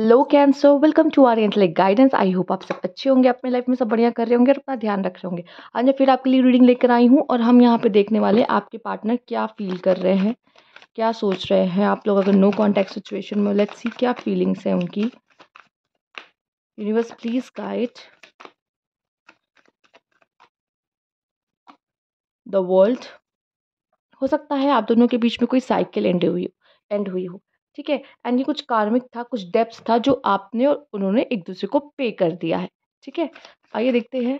लो कैंसो welcome to our like guidance I hope आप सब अच्छे होंगे अपने लाइफ में सब बढ़िया कर रहे होंगे और अपना ध्यान रख रहे होंगे आज मैं फिर आपके लिए रीडिंग लेकर आई हूँ और हम यहाँ पे देखने वाले हैं आपके पार्टनर क्या फील कर रहे हैं क्या सोच रहे हैं आप लोग अगर नो कॉन्टैक्ट सिचुएशन में लेट्स सी क्या फीलिंग्स हैं उनकी universe please guide the world हो सकता है आप दोनों के बीच में कोई साइकिल एंड हुई हो एंड हुई हो ठीक है एंड ये कुछ कार्मिक था कुछ डेप्स था जो आपने और उन्होंने एक दूसरे को पे कर दिया है ठीक है आइए देखते हैं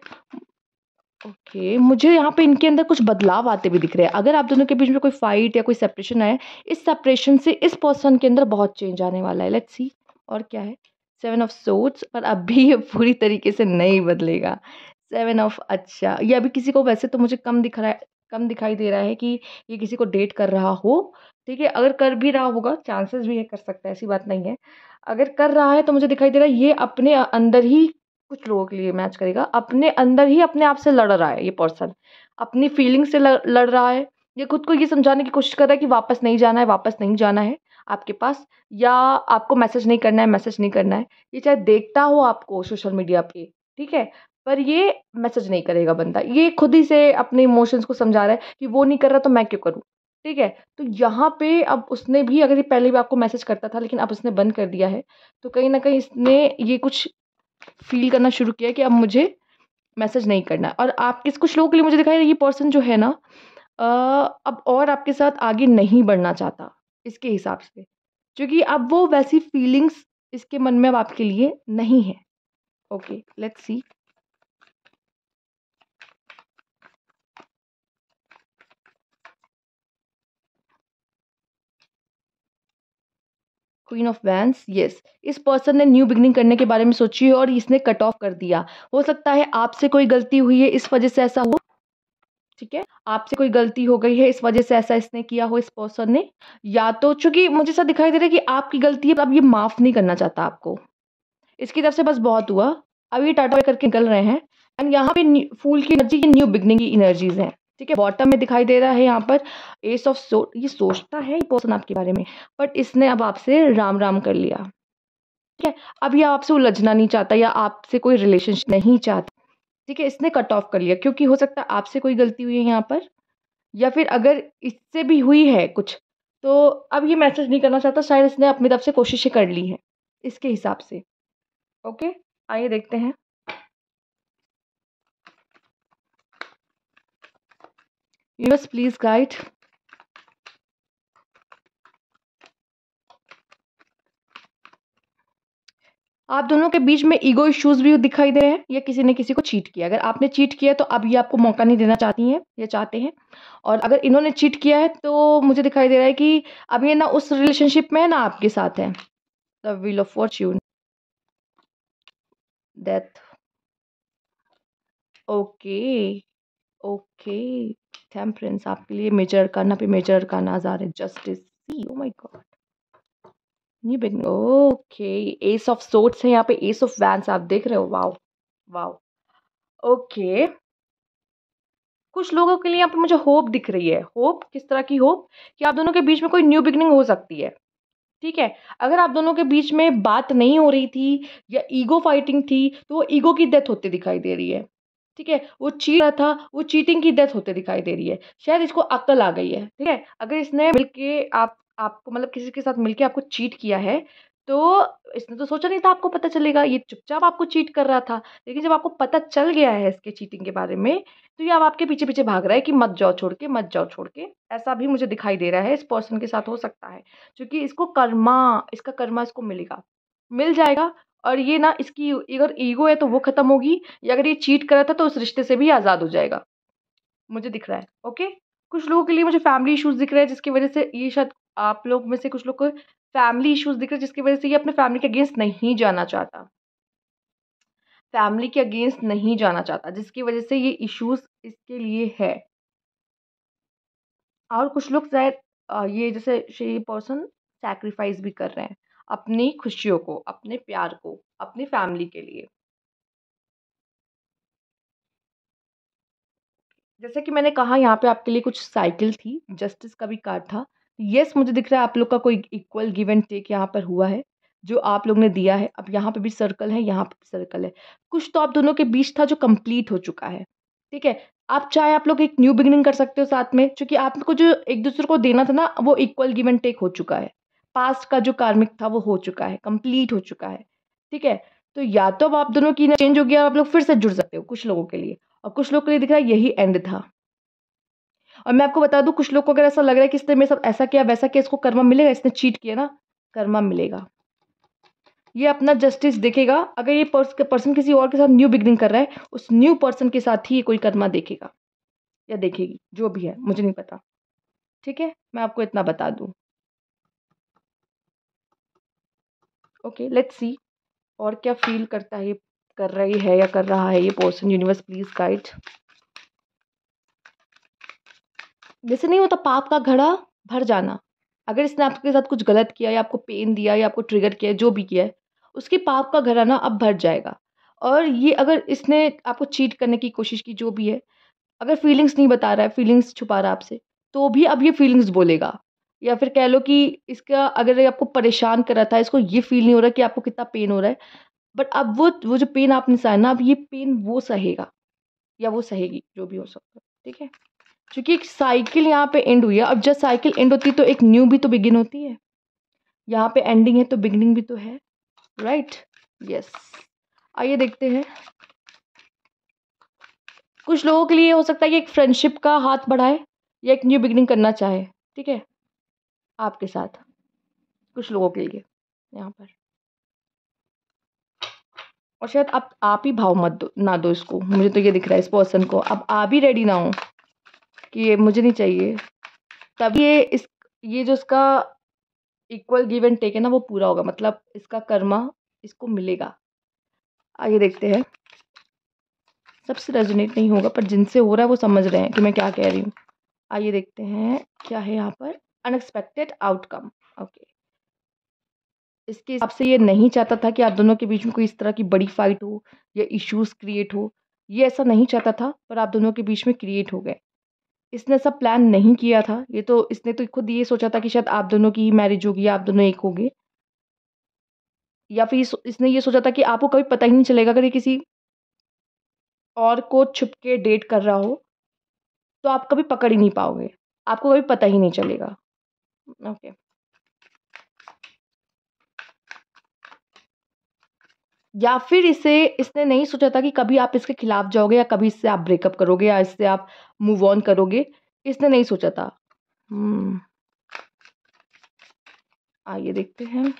ओके okay, मुझे यहाँ पे इनके अंदर कुछ बदलाव आते भी दिख रहे हैं अगर आप दोनों के बीच में कोई फाइट या कोई सेपरेशन आया इस सेपरेशन से इस पर्सन के अंदर बहुत चेंज आने वाला है लेट्स सी और क्या है सेवन ऑफ सोट्स पर अभी ये पूरी तरीके से नहीं बदलेगा सेवन ऑफ अच्छा ये अभी किसी को वैसे तो मुझे कम दिख रहा है कम दिखाई दे रहा है कि ये किसी को डेट कर रहा हो ठीक है अगर कर भी रहा होगा चांसेस भी है कर सकता है ऐसी बात नहीं है अगर कर रहा है तो मुझे दिखाई दे रहा है ये अपने अंदर ही कुछ लोगों के लिए मैच करेगा अपने अंदर ही अपने आप से लड़ रहा है ये पर्सन अपनी फीलिंग से लड़ रहा है ये खुद को ये समझाने की कोशिश कर रहा है कि वापस नहीं जाना है वापस नहीं जाना है आपके पास या आपको मैसेज नहीं करना है मैसेज नहीं करना है ये चाहे देखता हो आपको सोशल मीडिया पे ठीक है पर ये मैसेज नहीं करेगा बंदा ये खुद ही से अपने इमोशंस को समझा रहा है कि वो नहीं कर रहा तो मैं क्यों करूँ ठीक है तो यहाँ पे अब उसने भी अगर ये पहले भी आपको मैसेज करता था लेकिन अब उसने बंद कर दिया है तो कहीं ना कहीं इसने ये कुछ फील करना शुरू किया कि अब मुझे मैसेज नहीं करना है और किस कुछ लोगों के लिए मुझे दिखाई ये पर्सन जो है ना अब और आपके साथ आगे नहीं बढ़ना चाहता इसके हिसाब से क्योंकि अब वो वैसी फीलिंग्स इसके मन में अब आपके लिए नहीं है okay let's see queen of wands yes इस पर्सन ने न्यू बिगनिंग करने के बारे में सोची है और इसने कट ऑफ कर दिया हो सकता है आपसे कोई गलती हुई है इस वजह से ऐसा हो ठीक है आपसे कोई गलती हो गई है इस वजह से ऐसा इसने किया हो इस पर्सन ने या तो चूंकि मुझे ऐसा दिखाई दे रहा है कि आपकी गलती है अब ये माफ़ नहीं करना चाहता आपको इसकी तरफ से बस बहुत हुआ अब ये टाटा करके निकल रहे हैं एंड यहाँ पे फूल की एनर्जी की न्यू बिगनिंग की एनर्जीज हैं ठीक है बॉटम में दिखाई दे रहा है यहाँ पर एस ऑफ सो ये सोचता है पर्सन आपके बारे में बट इसने अब आपसे राम राम कर लिया ठीक है अब ये आपसे उलझना नहीं चाहता या आपसे कोई रिलेशनशिप नहीं चाहता ठीक है इसने कट ऑफ कर लिया क्योंकि हो सकता है आपसे कोई गलती हुई है यहाँ पर या फिर अगर इससे भी हुई है कुछ तो अब ये मैसेज नहीं करना चाहता शायद इसने अपनी तरफ से कोशिशें कर ली है इसके हिसाब से ओके आइए देखते हैं yes प्लीज गाइड आप दोनों के बीच में ईगो इश्यूज भी दिखाई दे रहे हैं या किसी ने किसी को चीट किया अगर आपने चीट किया तो अब ये आपको मौका नहीं देना चाहती हैं या चाहते हैं और अगर इन्होंने चीट किया है तो मुझे दिखाई दे रहा है कि अब ये ना उस रिलेशनशिप में है ना आपके साथ है the wheel of fortune death okay okay temperance आपके लिए मेजर करना पे मेजर जा रहे justice see oh my god new okay ace of swords है यहाँ पे एस ऑफ वैंस आप देख रहे हो वाओ वाओ ओके कुछ लोगों के लिए यहाँ पे मुझे होप दिख रही है होप किस तरह की होप कि आप दोनों के बीच में कोई न्यू बिगनिंग हो सकती है ठीक है अगर आप दोनों के बीच में बात नहीं हो रही थी या ईगो फाइटिंग थी तो वो ईगो की डेथ होती दिखाई दे रही है ठीक है वो चीट रहा था वो चीटिंग की डेथ होते दिखाई दे रही है शायद इसको अक्ल आ गई है ठीक है अगर इसने मिलके आप आपको मतलब किसी के साथ मिलके आपको चीट किया है तो इसने तो सोचा नहीं था आपको पता चलेगा ये चुपचाप आपको चीट कर रहा था लेकिन जब आपको पता चल गया है इसके चीटिंग के बारे में तो ये अब आपके पीछे पीछे भाग रहा है कि मत जाओ छोड़ के मत जाओ छोड़ के ऐसा भी मुझे दिखाई दे रहा है इस पर्सन के साथ हो सकता है क्योंकि इसको कर्मा इसका कर्मा इसको मिलेगा मिल जाएगा और ये ना इसकी अगर ईगो है तो वो ख़त्म होगी या अगर ये चीट कर रहा था तो उस रिश्ते से भी आज़ाद हो जाएगा मुझे दिख रहा है ओके कुछ लोगों के लिए मुझे फैमिली इशूज़ दिख रहे हैं जिसकी वजह से ये शायद आप लोग में से कुछ लोग को फैमिली इशूज़ दिख रहे हैं जिसकी वजह से ये अपने फैमिली के अगेंस्ट नहीं जाना चाहता फैमिली के अगेंस्ट नहीं जाना चाहता जिसकी वजह से ये इश्यूज़ इसके लिए है और कुछ लोग शायद ये जैसे ये पर्सन सेक्रीफाइस भी कर रहे हैं अपनी खुशियों को अपने प्यार को अपनी फैमिली के लिए जैसे कि मैंने कहा यहाँ पे आपके लिए कुछ साइकिल थी जस्टिस का भी कार्ड था यस मुझे दिख रहा है आप लोग का कोई इक्वल गिव एंड टेक यहाँ पर हुआ है जो आप लोग ने दिया है अब यहाँ पे भी सर्कल है यहाँ पे भी सर्कल है कुछ तो आप दोनों के बीच था जो कंप्लीट हो चुका है ठीक है आप चाहे आप लोग एक न्यू बिगनिंग कर सकते हो साथ में क्योंकि आपको जो एक दूसरे को देना था ना वो इक्वल गिव एंड टेक हो चुका है पास्ट का जो कार्मिक था वो हो चुका है कंप्लीट हो चुका है ठीक है तो या तो अब आप दोनों की ना चेंज हो गया आप लोग फिर से जुड़ सकते हो कुछ लोगों के लिए और कुछ लोग के लिए दिख रहा है यही एंड था और मैं आपको बता दूं कुछ लोग को अगर ऐसा लग रहा है कि इसने मेरे साथ ऐसा किया वैसा किया इसको कर्मा मिलेगा इसने चीट किया ना कर्मा मिलेगा ये अपना जस्टिस देखेगा अगर ये पर्सन किसी और के साथ न्यू बिगनिंग कर रहा है उस न्यू पर्सन के साथ ही ये कोई कर्मा देखेगा या देखेगी जो भी है मुझे नहीं पता ठीक है मैं आपको इतना बता दूँ ओके लेट्स सी और क्या फील करता है कर रही है या कर रहा है ये पर्सन यूनिवर्स प्लीज गाइड जैसे नहीं होता पाप का घड़ा भर जाना अगर इसने आपके साथ कुछ गलत किया या आपको पेन दिया या आपको ट्रिगर किया जो भी किया है उसके पाप का घड़ा ना अब भर जाएगा और ये अगर इसने आपको चीट करने की कोशिश की जो भी है अगर फीलिंग्स नहीं बता रहा है फीलिंग्स छुपा रहा है आपसे तो भी अब ये फीलिंग्स बोलेगा या फिर कह लो कि इसका अगर ये आपको परेशान कर रहा था इसको ये फील नहीं हो रहा कि आपको कितना पेन हो रहा है बट अब वो वो जो पेन आपने सहा ना अब ये पेन वो सहेगा या वो सहेगी जो भी हो सकता है ठीक है क्योंकि एक साइकिल यहाँ पे एंड हुई है अब जब साइकिल एंड होती है तो एक न्यू भी तो बिगिन होती है यहाँ पे एंडिंग है तो बिगनिंग भी तो है राइट यस आइए देखते हैं कुछ लोगों के लिए हो सकता है कि एक फ्रेंडशिप का हाथ बढ़ाए या एक न्यू बिगनिंग करना चाहे ठीक है आपके साथ कुछ लोगों के लिए यहाँ पर और शायद आप आप ही भाव मत दो ना दो इसको मुझे तो ये दिख रहा है इस पर्सन को अब आप ही रेडी ना हो कि ये मुझे नहीं चाहिए तब ये इस ये जो इसका इक्वल गिव एंड टेक है ना वो पूरा होगा मतलब इसका कर्मा इसको मिलेगा आगे देखते हैं सबसे रेजोनेट नहीं होगा पर जिनसे हो रहा है वो समझ रहे हैं कि मैं क्या कह रही हूँ आइए देखते हैं क्या है यहाँ पर अनएक्सपेक्टेड आउटकम ओके इसके हिसाब से ये नहीं चाहता था कि आप दोनों के बीच में कोई इस तरह की बड़ी फाइट हो या इश्यूज़ क्रिएट हो ये ऐसा नहीं चाहता था पर आप दोनों के बीच में क्रिएट हो गए इसने ऐसा प्लान नहीं किया था ये तो इसने तो खुद ये सोचा था कि शायद आप दोनों की ही मैरिज होगी आप दोनों एक होगे या फिर इसने ये सोचा था कि आपको कभी पता ही नहीं चलेगा अगर ये किसी और को छुप के डेट कर रहा हो तो आप कभी पकड़ ही नहीं पाओगे आपको कभी पता ही नहीं चलेगा Okay. या फिर इसे इसने नहीं सोचा था कि कभी आप इसके खिलाफ जाओगे या कभी इससे आप ब्रेकअप करोगे या इससे आप मूव ऑन करोगे इसने नहीं सोचा था हम्म। आइए देखते हैं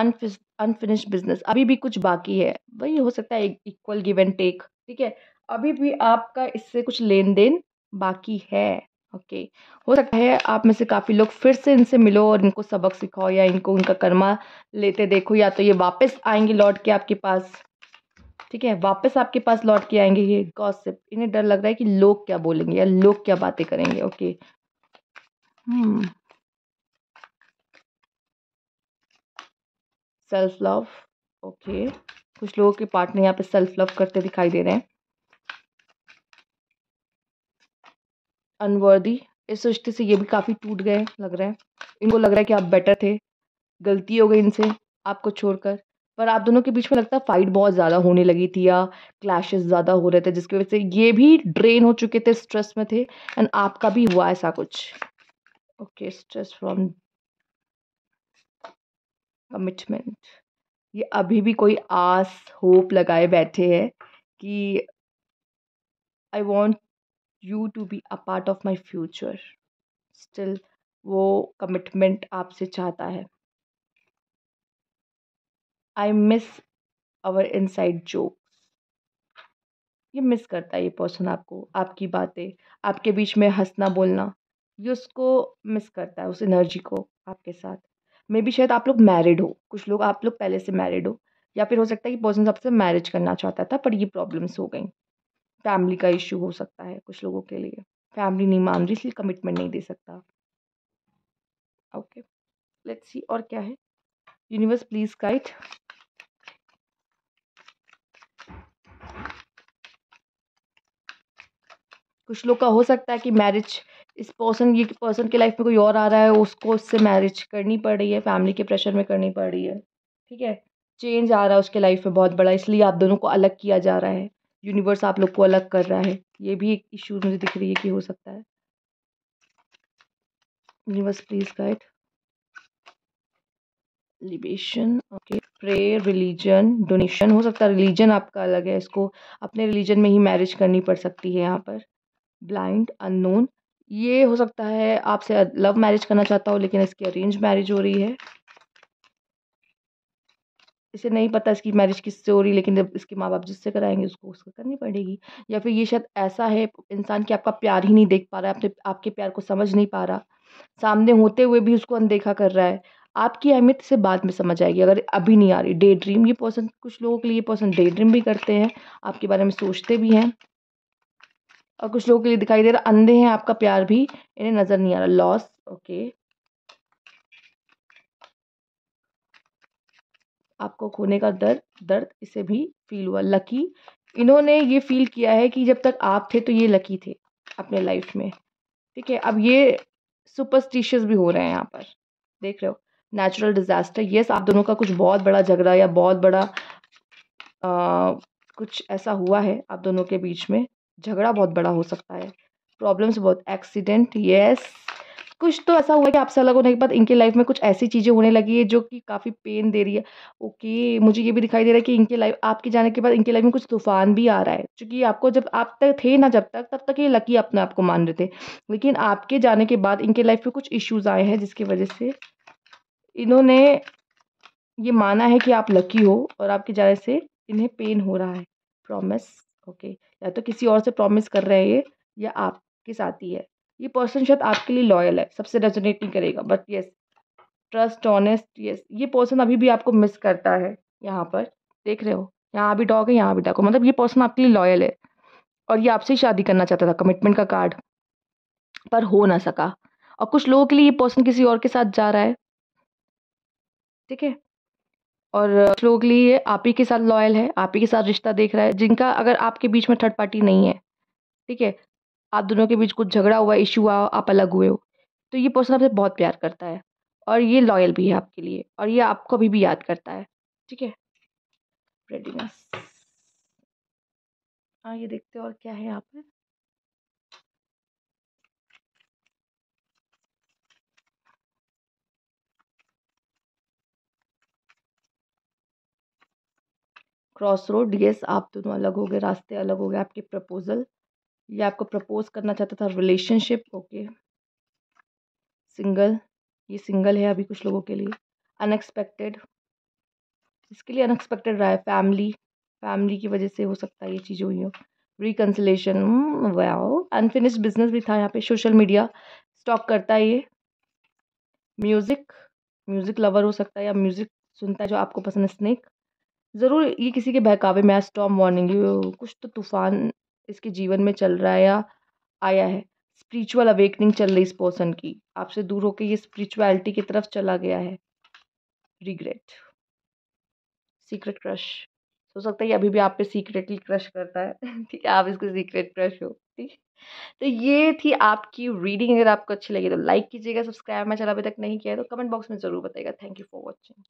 अनफिस अनफिनिश बिजनेस अभी भी कुछ बाकी है वही हो सकता है इक्वल गिव एंड टेक ठीक है अभी भी आपका इससे कुछ लेन देन बाकी है ओके हो सकता है आप में से काफ़ी लोग फिर से इनसे मिलो और इनको सबक सिखाओ या इनको उनका कर्मा लेते देखो या तो ये वापस आएंगे लौट के आपके पास ठीक है वापस आपके पास लौट के आएंगे ये गॉसिप इन्हें डर लग रहा है कि लोग क्या बोलेंगे या लोग क्या बातें करेंगे okay self hmm. Love okay कुछ लोगों के पार्टनर यहाँ पे सेल्फ लव करते दिखाई दे रहे हैं अनवर्दी इस रिश्ते से ये भी काफ़ी टूट गए लग रहे हैं इनको लग रहा है कि आप बेटर थे गलती हो गई इनसे आपको छोड़कर पर आप दोनों के बीच में लगता है फाइट बहुत ज़्यादा होने लगी थी या क्लैशेस ज़्यादा हो रहे थे जिसकी वजह से ये भी ड्रेन हो चुके थे स्ट्रेस में थे एंड आपका भी हुआ ऐसा कुछ ओके स्ट्रेस फ्रॉम कमिटमेंट ये अभी भी कोई आस होप लगाए बैठे हैं कि I want you to be a part of my future still वो कमिटमेंट आपसे चाहता है I miss our inside jokes ये मिस करता है ये पर्सन आपको आपकी बातें आपके बीच में हंसना बोलना ये उसको मिस करता है उस एनर्जी को आपके साथ मे बी शायद आप लोग मैरिड हो कुछ लोग आप लोग पहले से मैरिड हो या फिर हो सकता है कि पर्सन आपसे मैरिज करना चाहता था पर ये प्रॉब्लम्स हो गई फैमिली का इश्यू हो सकता है कुछ लोगों के लिए फैमिली नहीं मान रही इसलिए कमिटमेंट नहीं दे सकता ओके लेट्स सी और क्या है यूनिवर्स प्लीज गाइड कुछ लोग का हो सकता है कि मैरिज इस पर्सन ये पर्सन के लाइफ में कोई और आ रहा है उसको उससे मैरिज करनी पड़ रही है फैमिली के प्रेशर में करनी पड़ रही है ठीक है चेंज आ रहा है उसके लाइफ में बहुत बड़ा इसलिए आप दोनों को अलग किया जा रहा है यूनिवर्स आप लोग को अलग कर रहा है ये भी एक इश्यू मुझे दिख रही है कि हो सकता है universe please guide libation okay prayer religion donation हो सकता है रिलीजन आपका अलग है इसको अपने रिलीजन में ही मैरिज करनी पड़ सकती है यहाँ पर ब्लाइंड अननोन ये हो सकता है आपसे लव मैरिज करना चाहता हो लेकिन इसकी अरेंज मैरिज हो रही है इसे नहीं पता इसकी मैरिज की स्टोरी लेकिन जब इसके माँ बाप जिससे कराएंगे उसको उसको करनी पड़ेगी या फिर ये शायद ऐसा है इंसान कि आपका प्यार ही नहीं देख पा रहा है अपने आपके प्यार को समझ नहीं पा रहा सामने होते हुए भी उसको अनदेखा कर रहा है आपकी अहमियत से बाद में समझ आएगी अगर अभी नहीं आ रही डे ड्रीम ये पसंद कुछ लोगों के लिए पसंद डे ड्रीम भी करते हैं आपके बारे में सोचते भी हैं और कुछ लोगों के लिए दिखाई दे रहा अंधे हैं आपका प्यार भी इन्हें नज़र नहीं आ रहा लॉस ओके आपको खोने का दर्द दर्द इसे भी फील हुआ लकी इन्होंने ये फील किया है कि जब तक आप थे तो ये लकी थे अपने लाइफ में ठीक है अब ये सुपरस्टिशियस भी हो रहे हैं यहाँ पर देख रहे हो नेचुरल डिज़ास्टर यस आप दोनों का कुछ बहुत बड़ा झगड़ा या बहुत बड़ा आ, कुछ ऐसा हुआ है आप दोनों के बीच में झगड़ा बहुत बड़ा हो सकता है प्रॉब्लम्स बहुत एक्सीडेंट यस कुछ तो ऐसा हुआ कि आप अलग होने के बाद इनके लाइफ में कुछ ऐसी चीज़ें होने लगी है जो कि काफ़ी पेन दे रही है ओके मुझे ये भी दिखाई दे रहा है कि इनके लाइफ आपके जाने के बाद इनके लाइफ में कुछ तूफान भी आ रहा है क्योंकि आपको जब आप तक थे ना जब तक तब तक ये लकी अपने आप को मान रहे थे लेकिन आपके जाने के बाद इनके लाइफ में कुछ इश्यूज़ आए हैं जिसकी वजह से इन्होंने ये माना है कि आप लकी हो और आपके जाने से इन्हें पेन हो रहा है प्रॉमिस ओके या तो किसी और से प्रॉमिस कर रहे हैं ये या आपके साथ ही है ये पर्सन शायद आपके लिए लॉयल है सबसे रेजोनेट नहीं करेगा but yes trust honest yes ये पर्सन अभी भी आपको मिस करता है यहाँ पर देख रहे हो यहाँ भी डॉग है यहाँ भी डॉग मतलब ये पर्सन आपके लिए लॉयल है और ये आपसे शादी करना चाहता था कमिटमेंट का कार्ड पर हो ना सका और कुछ लोगों के लिए ये पर्सन किसी और के साथ जा रहा है ठीक है और कुछ लोगों के लिए आप ही के साथ लॉयल है आप ही के साथ रिश्ता देख रहा है जिनका अगर आपके बीच में थर्ड पार्टी नहीं है ठीक है आप दोनों के बीच कुछ झगड़ा हुआ इशू हुआ आप अलग हुए हो तो ये पर्सन आपसे बहुत प्यार करता है और ये लॉयल भी है आपके लिए और ये आपको अभी भी याद करता है ठीक है रेडीनेस हाँ ये देखते हो और क्या है यहाँ पर क्रॉस रोड यस आप दोनों अलग हो गए रास्ते अलग हो गए आपके प्रपोजल ये आपको प्रपोज करना चाहता था रिलेशनशिप ओके सिंगल ये सिंगल है अभी कुछ लोगों के लिए अनएक्सपेक्टेड इसके लिए अनएक्सपेक्टेड रहा है फैमिली फैमिली की वजह से हो सकता है ये चीज़ें हुई हो रिकन्सिलेशन वाओ अनफिनिश बिजनेस भी था यहाँ पे सोशल मीडिया स्टॉक करता है ये म्यूज़िक म्यूज़िक लवर हो सकता है या म्यूज़िक सुनता है जो आपको पसंद है स्नेक ज़रूर ये किसी के बहकावे में स्टॉम वार्निंग कुछ तो तूफान इसके जीवन में चल रहा है या आया है स्पिरिचुअल अवेकनिंग चल रही इस पर्सन की आपसे दूर होकर ये स्पिरिचुअलिटी की तरफ चला गया है रिग्रेट सीक्रेट क्रश हो सकता है अभी भी आप पे सीक्रेटली क्रश करता है ठीक है आप इसको सीक्रेट क्रश हो ठीक तो ये थी आपकी रीडिंग अगर आपको अच्छी लगी तो लाइक कीजिएगा सब्सक्राइब मैं चला अभी तक नहीं किया है तो कमेंट बॉक्स में ज़रूर बताएगा थैंक यू फॉर वॉचिंग